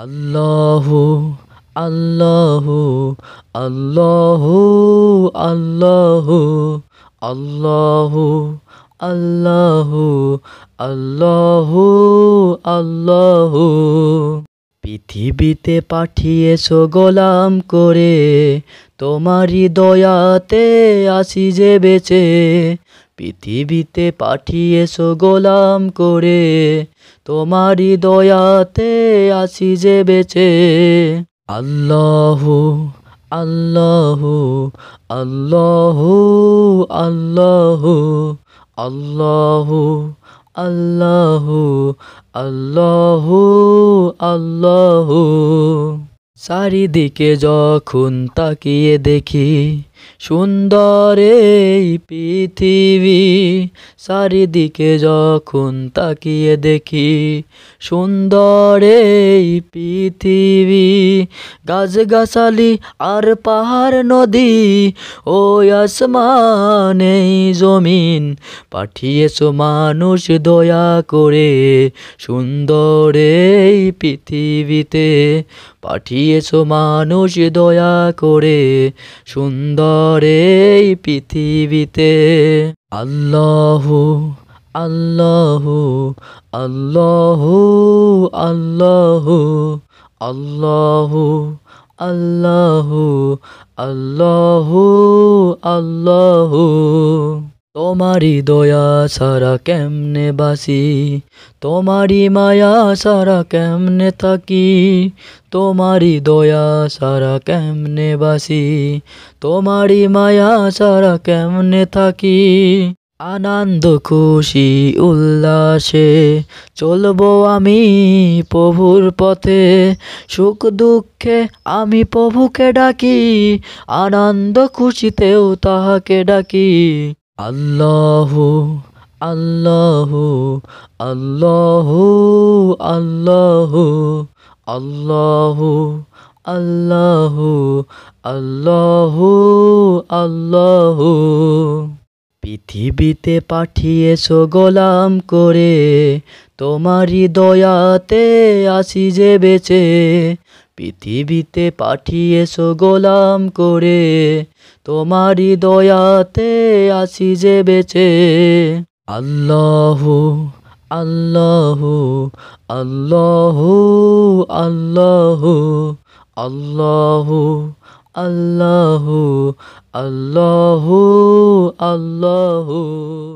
আল্লাহ আল্লাহ আল্লাহ আল্লাহ আল্লাহ আল্লাহ আল্লাহ আল্লাহ পৃথিবীতে পাঠিয়েছো গোলাম করে তোমারই দয়াতে আসি যে বেঁচে পৃথিবীতে পাঠিয়েছো গোলাম করে তোমারই দয়াতে আসি যে বেঁচে আল্লাহু আল্লাহু আল্লাহু আল্লাহু আল্লাহু আল্লাহু আল্লাহু আল্লাহু চারিদিকে যখন তাকিয়ে দেখি সুন্দর এই পৃথিবী চারিদিকে যখন তাকিয়ে দেখি সুন্দর এই পৃথিবী গাছগাছালি আর পাহাড় নদী ও আসমান এই জমিন পাঠিয়েছো মানুষ দয়া করে সুন্দর এই পৃথিবীতে পাঠিয়েছো মানুষ দয়া করে সুন্দর এই পৃথিবীতে আল্লাহ আল্লাহ আল্লাহ আল্লাহ আল্লাহ আল্লাহ আল্লাহ আল্লাহ তোমারই দয়া সারা কেমনে বাসি তোমারই মায়া সারা কেমনে থাকি তোমারই দয়া সারা কেমনে বাসি তোমারই মায়া সারা কেমনে থাকি আনন্দ খুশি উল্লাসে চলবো আমি প্রভুর পথে সুখ দুঃখে আমি প্রভুকে ডাকি আনন্দ খুশিতেও তাহাকে ডাকি আল্লাহ আল্লাহ আল্লাহ আল্লাহ আল্লাহ আল্লাহ আল্লাহ আল্লাহ পৃথিবীতে পাঠিয়েছো গোলাম করে তোমারই দয়াতে আসি যে বেঁচে পৃথিবীতে পাঠিয়েছো গোলাম করে তোমারই দয়াতে আসি যে বেঁচে আল্লাহ আল্লাহ আল্লাহ আল্লাহ আল্লাহ আল্লাহ আল্লাহ আল্লাহ